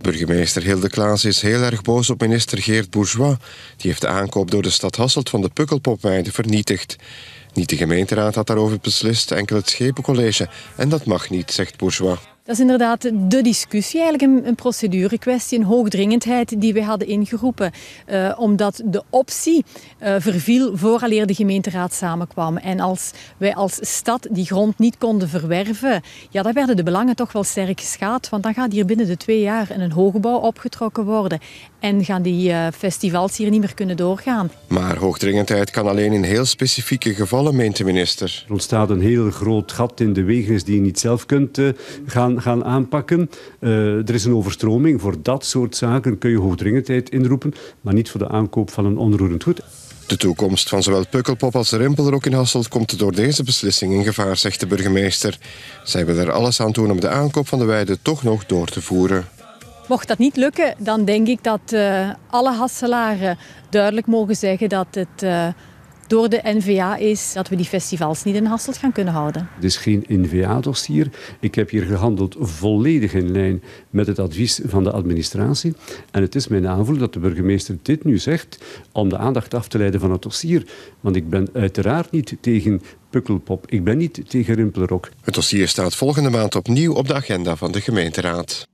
Burgemeester Hilde Klaas is heel erg boos op minister Geert Bourgeois. Die heeft de aankoop door de stad Hasselt van de Pukkelpopweide vernietigd. Niet de gemeenteraad had daarover beslist, enkel het Schepencollege. En dat mag niet, zegt Bourgeois. Dat is inderdaad de discussie, eigenlijk een, procedurekwestie, een hoogdringendheid die we hadden ingeroepen. Eh, omdat de optie uh, verviel vooraleer de gemeenteraad samenkwam. En als wij als stad die grond niet konden verwerven, ja, dan werden de belangen toch wel sterk geschaad. Want dan gaat hier binnen de twee jaar een hoogbouw opgetrokken worden. En gaan die eh, festivals hier niet meer kunnen doorgaan. Maar hoogdringendheid kan alleen in heel specifieke gevallen, meent de minister. Er ontstaat een heel groot gat in de wegen, die je niet zelf kunt gaan gaan, aanpakken. Eh, er is een overstroming. Voor dat soort zaken kun je hoogdringendheid inroepen, maar niet voor de aankoop van een onroerend goed. De toekomst van zowel Pukkelpop als Rimpelrok in Hasselt komt door deze beslissing in gevaar, zegt de burgemeester. Zij willen er alles aan doen om de aankoop van de weide toch nog door te voeren. Mocht dat niet lukken, dan denk ik dat eh, alle Hasselaren duidelijk mogen zeggen dat het eh, door de NVA is dat we die festivals niet in Hasselt gaan kunnen houden. Het is geen NVA-dossier. Ik heb hier gehandeld volledig in lijn met het advies van de administratie. En het is mijn aanvoel dat de burgemeester dit nu zegt om de aandacht af te leiden van het dossier. Want ik ben uiteraard niet tegen Pukkelpop. Ik ben niet tegen Rimpelrok. Het dossier staat volgende maand opnieuw op de agenda van de gemeenteraad.